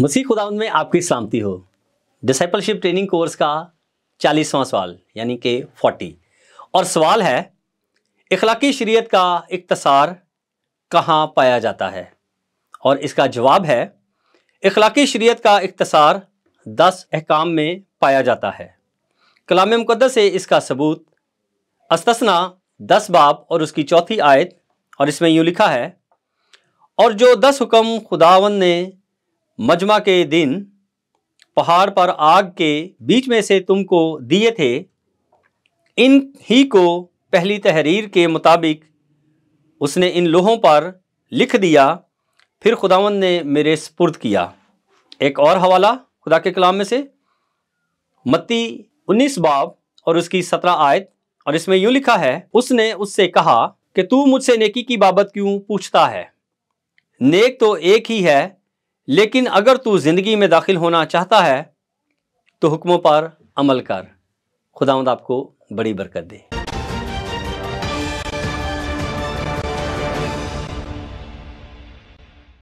मसीह खुदावंद में आपकी सलामती हो डिसाइपलशिप ट्रेनिंग कोर्स का चालीसवां सवाल यानी कि फोर्टी और सवाल है इखलाकी शरीयत का इकतसार कहाँ पाया जाता है और इसका जवाब है इखलाकी शरीयत का इकतसार दस अहकाम में पाया जाता है कलाम मुकदस से इसका सबूत अस्तना दस बाब और उसकी चौथी आयत और इसमें यूँ लिखा है और जो दस हुक्म खुदावन ने मजमा के दिन पहाड़ पर आग के बीच में से तुमको दिए थे इन ही को पहली तहरीर के मुताबिक उसने इन लोहों पर लिख दिया फिर खुदावन ने मेरे स्पुर्द किया एक और हवाला खुदा के कलाम में से मत्ती उन्नीस बाब और उसकी सत्रह आयत और इसमें यूँ लिखा है उसने उससे कहा कि तू मुझसे नेकी की बाबत क्यों पूछता है नेक तो एक ही है लेकिन अगर तू ज़िंदगी में दाखिल होना चाहता है तो हुक्मों पर अमल कर खुदावंद आपको बड़ी बरकत दे